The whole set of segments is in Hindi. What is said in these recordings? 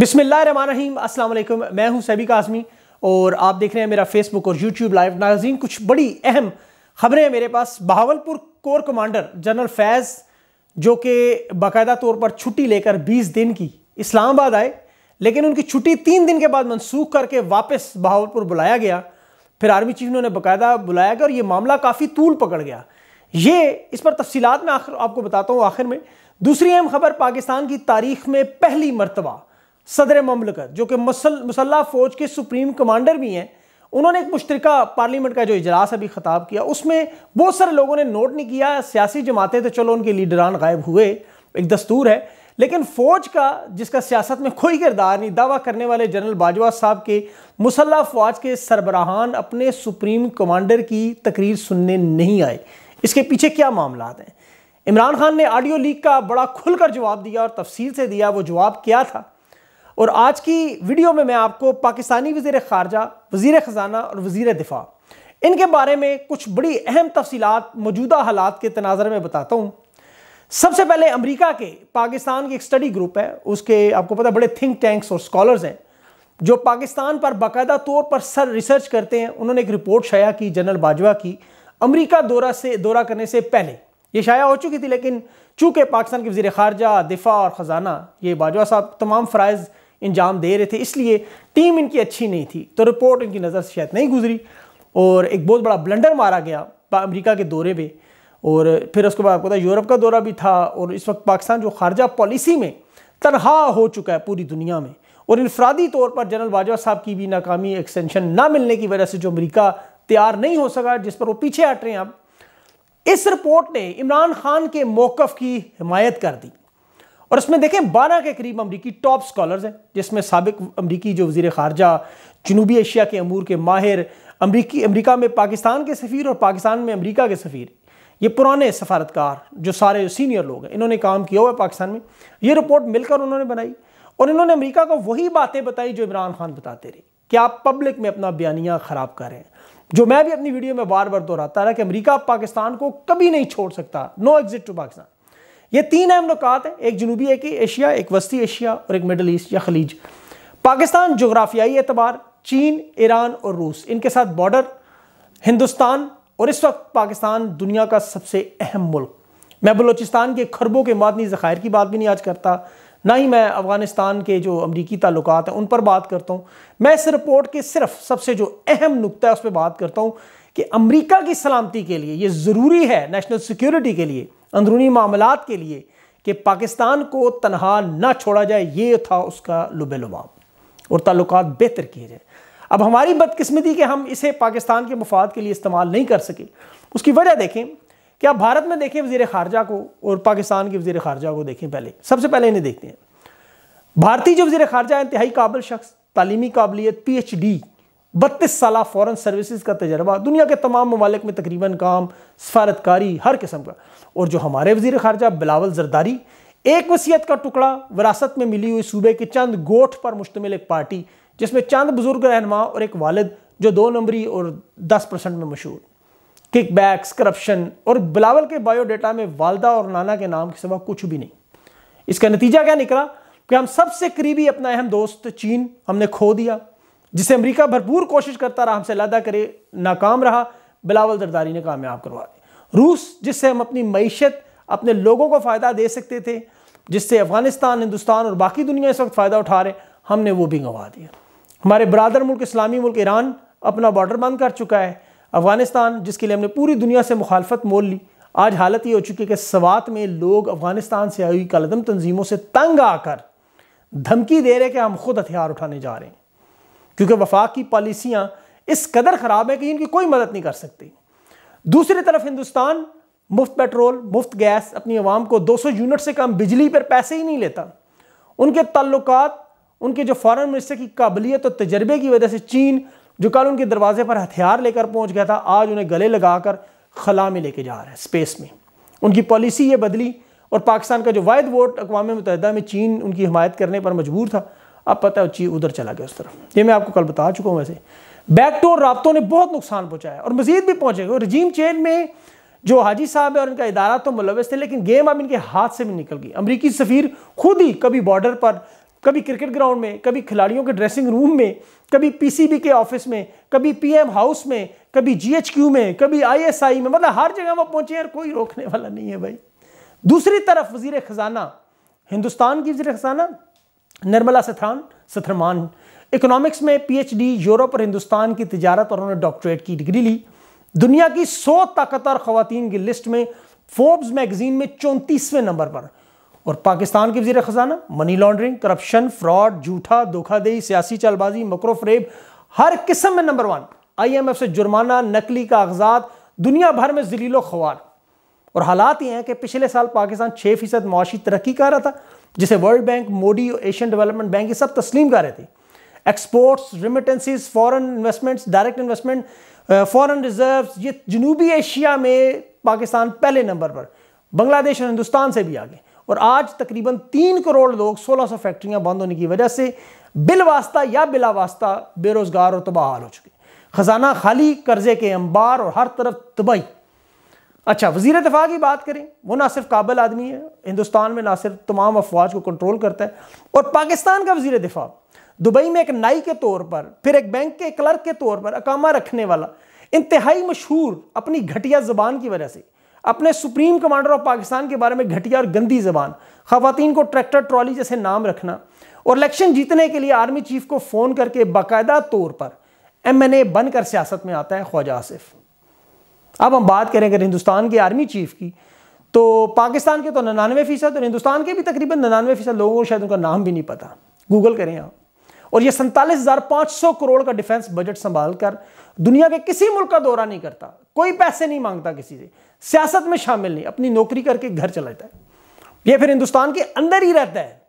बिसमीम अल्लाम मैं हूं सैबिका आज़मी और आप देख रहे हैं मेरा फेसबुक और यूट्यूब लाइव नाजीन कुछ बड़ी अहम खबरें हैं मेरे पास Bahawalpur core commander general Faiz जो कि बाकायदा तौर पर छुट्टी लेकर 20 दिन की इस्लामाबाद आए लेकिन उनकी छुट्टी तीन दिन के बाद मनसूख करके वापस बहावलपुर बुलाया गया फिर आर्मी चीफ ने उन्हें बाकायदा बुलाया गया और ये मामला काफ़ी तूल पकड़ गया ये इस पर तफसीत में आखिर आपको बताता हूँ आखिर में दूसरी अहम खबर पाकिस्तान की तारीख में पहली मरतबा सदर ममलकत जो कि मसल मुसल्ला फ़ौज के सुप्रीम कमांडर भी हैं उन्होंने एक मुश्तरका पार्लियामेंट का जो इजलास अभी ख़ताब किया उसमें बहुत सारे लोगों ने नोट नहीं किया सियासी जमातें तो चलो उनके लीडरान गायब हुए एक दस्तूर है लेकिन फ़ौज का जिसका सियासत में कोई किरदार नहीं दावा करने वाले जनरल बाजवा साहब के मुसल्ला फ़ौज के सरबराहान अपने सुप्रीम कमांडर की तकरीर सुनने नहीं आए इसके पीछे क्या मामला हैं इमरान खान ने ऑडियो लीक का बड़ा खुलकर जवाब दिया और तफसील से दिया वो जवाब क्या था और आज की वीडियो में मैं आपको पाकिस्तानी वजीर खारजा वजीर ख़जाना और वजीर दिफा इनके बारे में कुछ बड़ी अहम तफसीत मौजूदा हालात के तनाजर में बताता हूँ सबसे पहले अमरीका के पाकिस्तान की एक स्टडी ग्रुप है उसके आपको पता बड़े थिंक टैंक्स और स्कॉलर्स हैं जो पाकिस्तान पर बाकायदा तौर पर सर रिसर्च करते हैं उन्होंने एक रिपोर्ट शाया की जनरल बाजवा की अमरीका दौरा से दौरा करने से पहले ये शाया हो चुकी थी लेकिन चूंकि पाकिस्तान के वजी खारजा दिफा और ख़जाना ये बाजवा साहब तमाम फ़रज़ इंजाम दे रहे थे इसलिए टीम इनकी अच्छी नहीं थी तो रिपोर्ट इनकी नज़र से शायद नहीं गुजरी और एक बहुत बड़ा ब्लंडर मारा गया अमेरिका के दौरे पे और फिर उसके बाद आपको पता यूरोप का दौरा भी था और इस वक्त पाकिस्तान जो खारजा पॉलिसी में तनहा हो चुका है पूरी दुनिया में और इनफरादी तौर पर जनरल बाजवा साहब की भी नाकामी एक्सटेंशन ना मिलने की वजह से जो अमरीका तैयार नहीं हो सका जिस पर वो पीछे हट रहे हैं अब इस रिपोर्ट ने इमरान खान के मौकफ़ की हिमायत कर दी और इसमें देखें बारह के करीब अमरीकी टॉप स्कॉलर्स हैं जिसमें सबक अमरीकी जो वजीर खारजा जनूबी एशिया के अमूर के माहिर अमरीकी अमरीका में पाकिस्तान के सफ़ीर और पाकिस्तान में अमरीका के सफी ये पुराने सफारतकार जो सारे सीनियर लोग हैं इन्होंने काम किया हुआ है पाकिस्तान में ये रिपोर्ट मिलकर उन्होंने बनाई और इन्होंने अमरीका को वही बातें बताई जो इमरान खान बताते रहे कि आप पब्लिक में अपना बयानियाँ ख़राब करें जो मैं भी अपनी वीडियो में बार बार दोहराता रहा कि अमरीका पाकिस्तान को कभी नहीं छोड़ सकता नो एग्जिट टू पाकिस्तान ये तीन अहम नुकात हैं एक जनूबी एक एशिया एक वस्ती एशिया और एक मिडल ईस्ट या खलीज पाकिस्तान जोग्राफियाई एतबार चीन ईरान और रूस इनके साथ बॉर्डर हिंदुस्तान और इस वक्त पाकिस्तान दुनिया का सबसे अहम मुल्क मैं बलोचिस्तान के खरबों के मादनी ज़ख़ायर की बात भी नहीं आज करता ना ही मैं अफ़गानिस्तान के जो अमरीकी ताल्लुक हैं उन पर बात करता हूँ मैं इस रिपोर्ट के सिर्फ सबसे जो अहम नुकता है उस पर बात करता हूँ कि अमरीका की सलामती के लिए ये ज़रूरी है नेशनल सिक्योरिटी के लिए अंदरूनी मामला के लिए कि पाकिस्तान को तनहा ना छोड़ा जाए ये था उसका लुबे लुबाव और ताल्लुक बेहतर किए जाए अब हमारी बदकस्मती कि हम इसे पाकिस्तान के मफाद के लिए इस्तेमाल नहीं कर सके उसकी वजह देखें कि आप भारत में देखें वजीर खारजा को और पाकिस्तान के वजीर खारजा को देखें पहले सबसे पहले इन्हें देखते हैं भारतीय जो वजीर खारजा इंतहाई काबिल शख्स तालीमी काबिलियत पी एच डी बत्तीस साल फॉरन सर्विसज का तजर्बा दुनिया के तमाम ममालिक में तकरीबन काम सफारतकारी हर किस्म का और जो हमारे वजीर खारजा बिलावल जरदारी एक वसीयत का टुकड़ा विरासत में मिली हुई सूबे के चंद गोठ पर मुश्तमिल एक पार्टी जिसमें चंद बुजुर्ग रहनमा और एक वालद जो दो नंबरी और दस परसेंट में मशहूर किक बैक्स करप्शन और बिलावल के बायोडाटा में वालदा और नाना के नाम के सिवा कुछ भी नहीं इसका नतीजा क्या निकला कि हम सबसे करीबी अपना अहम दोस्त चीन हमने खो दिया जिसे अमरीका भरपूर कोशिश करता रहा हमसे अलहदा करे नाकाम रहा बिलावल जरदारी ने कामयाब करवा दिया रूस जिससे हम अपनी मीशत अपने लोगों को फ़ायदा दे सकते थे जिससे अफ़गानिस्तान हिंदुस्तान और बाकी दुनिया इस वक्त फ़ायदा उठा रहे हमने वो भी गंवा दिया हमारे बरदर मुल्क इस्लामी मुल्क ईरान अपना बॉर्डर बंद कर चुका है अफ़गानिस्तान जिसके लिए हमने पूरी दुनिया से मुखालफत मोल ली आज हालत ये हो चुकी है कि सवात में लोग अफ़गानिस्तान से आई कलदम तंजीमों से तंग आकर धमकी दे रहे कि हम खुद हथियार उठाने जा रहे हैं क्योंकि वफाक की पॉलिसियाँ इस कदर ख़राब है कि इनकी कोई मदद नहीं कर सकती दूसरी तरफ हिंदुस्तान मुफ्त पेट्रोल मुफ्त गैस अपनी आवाम को 200 यूनिट से कम बिजली पर पैसे ही नहीं लेता उनके ताल्लुक उनके जो फॉरेन मिनिस्टर की काबिलियत और तजर्बे की वजह से चीन जो कल उनके दरवाजे पर हथियार लेकर पहुंच गया था आज उन्हें गले लगाकर खला में लेके जा रहा है स्पेस में उनकी पॉलिसी ये बदली और पाकिस्तान का जो वायद वोट अकवा मुतहदा में चीन उनकी हमायत करने पर मजबूर था अब पता है चीज उधर चला गया उस तरफ ये मैं आपको कल बता चुका हूँ वैसे बैकडोर रबतों ने बहुत नुकसान पहुँचाया और मजीद भी पहुँचेगा रजीम चेन में जो हाजी साहब है और इनका इदारा तो मुलवस थे लेकिन गेम अब इनके हाथ से भी निकल गई अमरीकी सफ़ीर खुद ही कभी बॉर्डर पर कभी क्रिकेट ग्राउंड में कभी खिलाड़ियों के ड्रेसिंग रूम में कभी पीसीबी के ऑफिस में कभी पीएम हाउस में कभी जीएचक्यू में कभी आईएसआई में मतलब हर जगह वो पहुंचे और कोई रोकने वाला नहीं है भाई दूसरी तरफ वजीर ख़जाना हिंदुस्तान की वजीर ख़जाना निर्मला सथरान सथरमान इकोनॉमिक्स में पीएचडी यूरोप और हिंदुस्तान की तजारत और उन्होंने डॉक्टरेट की डिग्री ली दुनिया की सौ ताकतवर खातन की लिस्ट में फोर्ब्स मैगजीन में चौंतीसवें नंबर पर और पाकिस्तान के वजीर खजाना मनी लॉन्ड्रिंग करप्शन फ्रॉड जूठा धोखादही सियासी चालबाजी मकरो हर किस्म में नंबर वन आईएमएफ से जुर्माना नकली कागजात दुनिया भर में जलीलो खवार और हालात ये हैं कि पिछले साल पाकिस्तान छः फीसद मुआशी तरक्की कर रहा था जिसे वर्ल्ड बैंक मोदी और एशियन डेवलपमेंट बैंक ये सब तस्लीम कर रहे थे exports remittances foreign investments direct investment foreign reserves ये जनूबी एशिया में पाकिस्तान पहले नंबर पर बांग्लादेश और हिंदुस्तान से भी आगे और आज तकरीबन तीन करोड़ लोग 1600 फैक्ट्रियां बंद होने की वजह से बिलवास्ता या बिला वास्ता बेरोज़गार और तबाह हाल हो चुके खजाना खाली कर्जे के अंबार और हर तरफ तबाही अच्छा वजीर दफा की बात करें वो ना सिर्फ काबिल आदमी है हिंदुस्तान में ना सिर्फ तमाम अफवाज को कंट्रोल करता है और पाकिस्तान का वजीर दफा दुबई में एक नाई के तौर पर फिर एक बैंक के क्लर्क के तौर पर अकामा रखने वाला इंतहाई मशहूर अपनी घटिया ज़बान की वजह से अपने सुप्रीम कमांडर ऑफ पाकिस्तान के बारे में घटिया और गंदी ज़बान खातन को ट्रैक्टर ट्रॉली जैसे नाम रखना और इलेक्शन जीतने के लिए आर्मी चीफ को फ़ोन करके बाकायदा तौर पर एम एन ए बनकर सियासत में आता है ख्वाजा आसिफ अब हम बात करें अगर हिंदुस्तान के आर्मी चीफ की तो पाकिस्तान के तो निन्यानवे फ़ीसद और हिंदुस्तान के भी तकरीबन नन्नानवे फ़ीसद लोगों को शायद उनका नाम भी नहीं पता गूगल करें आप और ये सैंतालीस हज़ार पाँच सौ करोड़ का डिफेंस बजट संभाल कर दुनिया के किसी मुल्क का दौरा नहीं करता कोई पैसे नहीं मांगता किसी से सियासत में शामिल नहीं अपनी नौकरी करके घर चलाता है ये फिर हिंदुस्तान के अंदर ही रहता है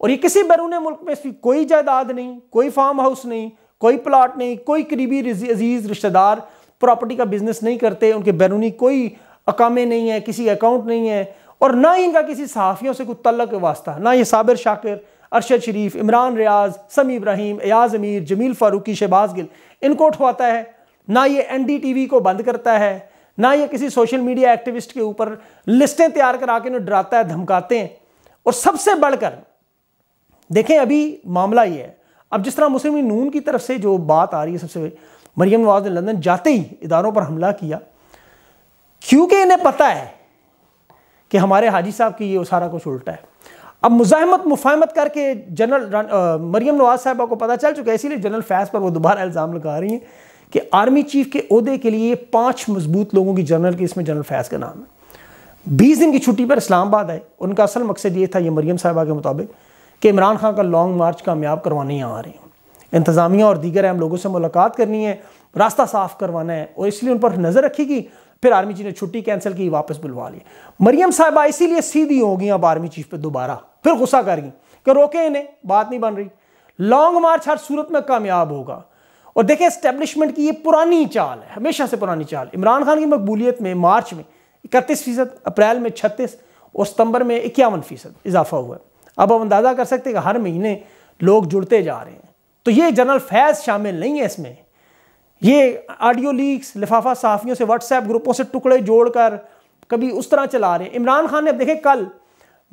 और ये किसी बैरून मुल्क में इसकी कोई जायदाद नहीं कोई फार्म हाउस नहीं कोई प्लाट नहीं कोई करीबी अजीज रिश्तेदार प्रॉपर्टी का बिजनेस नहीं करते उनके बैरूनी कोई अकामे नहीं है किसी अकाउंट नहीं है और ना ही इनका किसी सहाफ़ियों से कोई तल्लक वास्ता ना ये साबिर शाकिर अरशद शरीफ इमरान रियाज समी इब्राहिम एयाज अमीर जमील फ़ारूकी शहबाज गिल इनको उठवाता है ना ये एन डी टी वी को बंद करता है ना ये किसी सोशल मीडिया एक्टिविस्ट के ऊपर लिस्टें तैयार करा के उन्हें डराता है धमकाते हैं और सबसे बढ़कर देखें अभी मामला ये है अब जिस तरह मुस्लिम नून की तरफ से जो बात आ रही है सबसे मरियम नवाज ने लंदन जाते ही इदारों पर हमला किया क्योंकि इन्हें पता है कि हमारे हाजी साहब की ये सारा कुछ उल्टा है अब मुजाहमत मुफाहमत करके जनरल मरियम नवाज साहबा को पता चल चुका है इसीलिए जनरल फैज पर वो दोबारा इल्ज़ाम लगा रही हैं कि आर्मी चीफ के अहदे के लिए पाँच मजबूत लोगों की जनरल की इसमें जनरल फैज का नाम है बीस दिन की छुट्टी पर इस्लामाबाद आए उनका असल मकसद ये था ये मरियम साहबा के मुताबिक कि इमरान खान का लॉन्ग मार्च कामयाब करवाने यहाँ आ रहे हैं इंतज़ामिया और दीगर अहम लोगों से मुलाकात करनी है रास्ता साफ करवाना है और इसलिए उन पर नज़र रखेगी फिर आर्मी चीफ ने छुट्टी कैंसिल की वापस बुलवा ली मरियम साहबा इसीलिए सीधी होगी अब आर्मी चीफ पर दोबारा फिर गुस्सा कर गई कि रोके इन्हें बात नहीं बन रही लॉन्ग मार्च हर सूरत में कामयाब होगा और देखें इस्टेब्लिशमेंट की ये पुरानी चाल है हमेशा से पुरानी चाल इमरान खान की मकबूलियत में मार्च में इकतीस फीसद अप्रैल में छत्तीस और सितंबर में इक्यावन फीसद इजाफा हुआ है अब हम अंदाज़ा कर सकते हैं कि हर महीने लोग जुड़ते जा रहे हैं तो ये जनरल फैज शामिल नहीं है इसमें ये ऑडियो लीक्स लिफाफा सहाफ़ियों से व्हाट्सएप ग्रुपों से टुकड़े जोड़कर कभी उस तरह चला रहे इमरान खान ने अब देखे कल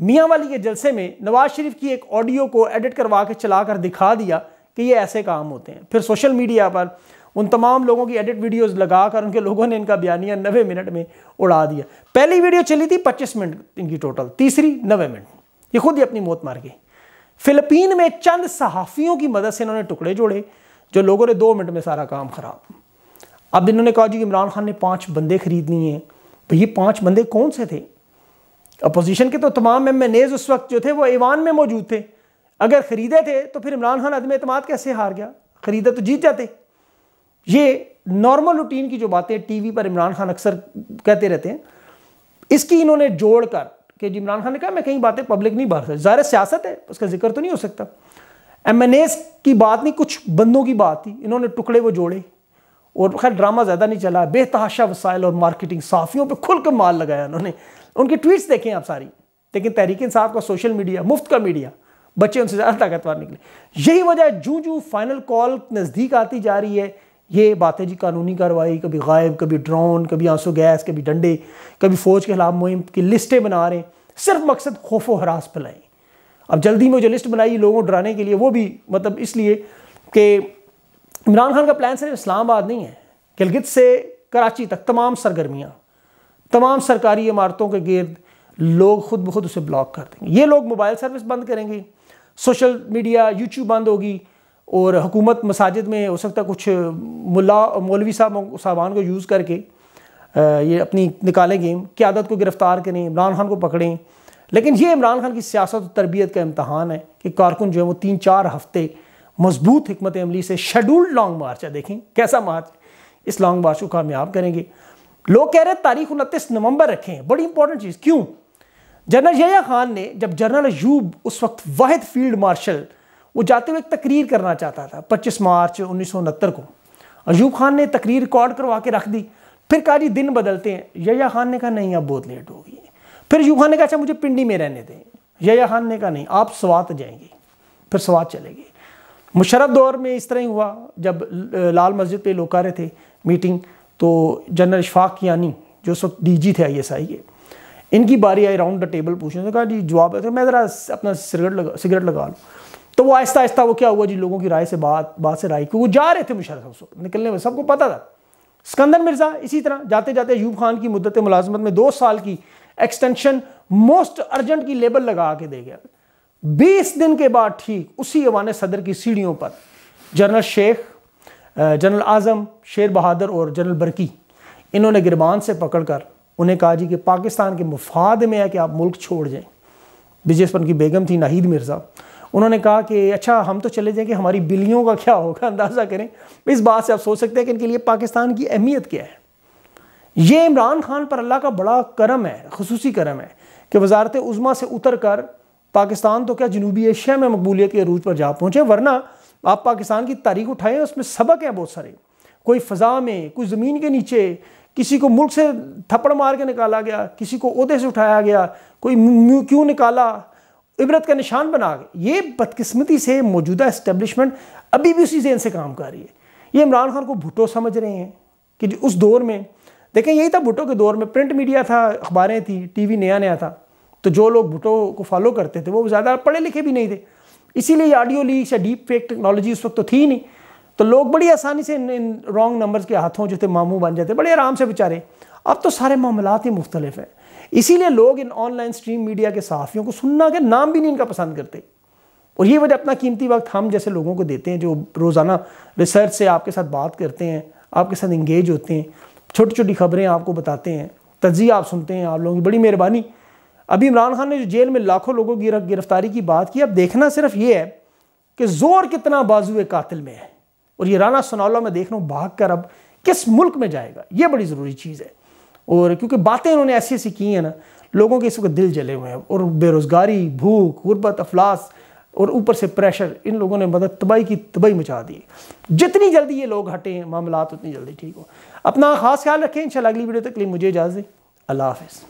मियाँ वाली के जलसे में नवाज शरीफ की एक ऑडियो को एडिट करवा के चला कर दिखा दिया कि ये ऐसे काम होते हैं फिर सोशल मीडिया पर उन तमाम लोगों की एडिट वीडियोस लगा कर उनके लोगों ने इनका बयानिया नबे मिनट में उड़ा दिया पहली वीडियो चली थी पच्चीस मिनट इनकी टोटल तीसरी नबे मिनट ये खुद ही अपनी मौत मार गई फिलिपीन में चंद सहाफ़ियों की मदद से इन्होंने टुकड़े जोड़े जो लोगों ने दो मिनट में सारा काम ख़राब अब इन्होंने कहा जी इमरान खान ने पाँच बंदे ख़रीदनी हैं तो ये पाँच बंदे कौन से थे अपोजिशन के तो तमाम एम एन एज उस वक्त जो थे वो ईवान में मौजूद थे अगर ख़रीदे थे तो फिर इमरान खान अदम अतमाद कैसे हार गया ख़रीदे तो जीत जाते ये नॉर्मल रूटीन की जो बातें टी वी पर इमरान खान अक्सर कहते रहते हैं इसकी इन्होंने कर कि इमरान खान ने कहा मैं कहीं बातें पब्लिक नहीं बाहर ज़ाहिर सियासत है उसका जिक्र तो नहीं हो सकता एम की बात नहीं कुछ बंदों की बात थी इन्होंने टुकड़े वो जोड़े और खैर ड्रामा ज़्यादा नहीं चला बेतहाशा वसाइल और मार्केटिंग साफियों पर खुलकर माल लगाया उन्होंने उनकी ट्वीट्स देखें आप सारी लेकिन तहरीक साहब का सोशल मीडिया मुफ्त का मीडिया बच्चे उनसे ज़्यादा ताकतवर निकले यही वजह जूँ जूँ फाइनल कॉल नज़दीक आती जा रही है ये बातें जी कानूनी कार्रवाई कभी गायब कभी ड्रोन कभी आंसू गैस कभी डंडे कभी फ़ौज के खिलाफ मुहिम की लिस्टें बना रहे हैं सिर्फ मकसद खौफ व हरास फैलाएं अब जल्दी में जो लिस्ट बनाई लोगों को डराने के लिए वो भी मतलब इसलिए कि इमरान खान का प्लान सिर्फ इस्लामाबाद नहीं है गिलगित से कराची तक तमाम सरगर्मियाँ तमाम सरकारी इमारतों के गिर्द लोग खुद ब खुद उसे ब्लॉक कर देंगे ये लोग मोबाइल सर्विस बंद करेंगे सोशल मीडिया यूट्यूब बंद होगी और हुकूमत मसाजिद में हो सकता कुछ मुला मौलवी साहब साहबान को यूज़ करके ये अपनी निकालें गेम क्यादत को गिरफ़्तार करें इमरान खान को पकड़ें लेकिन ये इमरान खान की सियासत और तरबियत का इम्तहान है कि कारकुन जो है वो तीन चार हफ्ते मजबूत हमत अमली से शेड्यूल्ड लॉन्ग मार्च है देखें कैसा मार्च इस लॉन्ग मार्च को कामयाब करेंगे लोग कह रहे हैं तारीख उनतीस नवंबर रखें बड़ी इंपॉर्टेंट चीज़ क्यों जनरल जया खान ने जब जनरल यूब उस वक्त वाहिद फील्ड मार्शल वो जाते हुए एक तकरीर करना चाहता था पच्चीस मार्च उन्नीस को अयूब खान ने तकरीर रिकॉर्ड करवा के रख दी फिर कहा जी दिन बदलते हैं यया खान ने कहा नहीं अब बहुत लेट होगी फिर अयूब खान ने कहा अच्छा मुझे पिंडी में रहने दें यया खान ने कहा नहीं आप स्वात जाएंगे फिर स्वात चले गए मुशरफ दौर में इस तरह ही हुआ जब लाल मस्जिद पर लोग रहे थे मीटिंग तो जनरल इशफाक यानी जो उस डी जी थे आई एस आई के इनकी बारी आई राउंड द टेबल पूछने से कहा जी जवाब तो मैं ज़रा अपना सिगरेट लगा सिगरेट लगा लूँ तो वो आहिस्ता आहिस्ता वो क्या हुआ जी लोगों की राय से बात बात से राय क्योंकि वो जा रहे थे मुशरफ हंसुर निकलने में सबको पता था सिकंदर मिर्ज़ा इसी तरह जाते जाते यूब खान की मुद्दत मुलाजमत में दो साल की एक्सटेंशन मोस्ट अर्जेंट की लेबल लगा के दे गया बीस दिन के बाद ठीक उसी अवान सदर की सीढ़ियों पर जनरल शेख जनरल आज़म शेर बहादुर और जनरल बरकी इन्होंने गिरबान से पकड़कर उन्हें कहा जी कि पाकिस्तान के मुफाद में है कि आप मुल्क छोड़ जाएं बिजनेसमन की बेगम थी नाहिद मिर्ज़ा उन्होंने कहा कि अच्छा हम तो चले जाएंगे हमारी बिलियों का क्या होगा अंदाज़ा करें इस बात से आप सोच सकते हैं कि इनके लिए पाकिस्तान की अहमियत क्या है ये इमरान खान पर अल्लाह का बड़ा करम है खसूसी करम है कि वजारत उज़मा से उतर कर पाकिस्तान तो क्या जनूबी एशिया में मकबूलीत के अरूज पर जा पहुँचे वरना आप पाकिस्तान की तारीख उठाएँ उसमें सबक हैं बहुत सारे कोई फ़ज़ा में कोई ज़मीन के नीचे किसी को मुल्क से थप्पड़ मार के निकाला गया किसी को उहदे से उठाया गया कोई क्यों निकाला इबरत का निशान बना ये बदकिस्मती से मौजूदा इस्टेबलिशमेंट अभी भी उसी जेन से काम कर रही है ये इमरान खान को भुटो समझ रहे हैं कि उस दौर में देखें यही था भुटो के दौर में प्रिंट मीडिया था अखबारें थी टीवी नया नया था तो जो लोग भुटो को फॉलो करते थे वो ज़्यादा पढ़े लिखे भी नहीं थे इसीलिए ऑडियो लीक या डीप फेक टेक्नोलॉजी उस वक्त तो थी नहीं तो लोग बड़ी आसानी से इन इन रॉन्ग नंबर्स के हाथों जो थे मामू बन जाते बड़े आराम से बेचारे अब तो सारे मामला ही मुख्तलिफ हैं इसीलिए लोग इन ऑनलाइन स्ट्रीम मीडिया के सहाफ़ियों को सुनना के नाम भी नहीं इनका पसंद करते और ये वजह अपना कीमती वक्त हम जैसे लोगों को देते हैं जो रोज़ाना रिसर्च से आपके साथ बात करते हैं आपके साथ इंगेज होते हैं छोटी छोटी खबरें आपको बताते हैं तजी आप सुनते हैं आप लोगों की बड़ी मेहरबानी अभी इमरान खान ने जो जेल में लाखों लोगों की गिरफ्तारी की बात की अब देखना सिर्फ ये है कि जोर कितना बाजू कातिल में है और ये राना सनौला में देख रहा हूँ भाग कर अब किस मुल्क में जाएगा ये बड़ी ज़रूरी चीज़ है और क्योंकि बातें इन्होंने ऐसी ऐसी की हैं ना लोगों के इस वक्त दिल जले हुए हैं और बेरोज़गारी भूख गुरबत अफलास और ऊपर से प्रेशर इन लोगों ने मदद तबाही की तबाही मचा दी जितनी जल्दी ये लोग हटें मामला उतनी जल्दी ठीक हो अपना खास ख्याल रखें इन अगली वीडियो तक लिए मुझे इजाज़ दें अल्लाह हाफिज़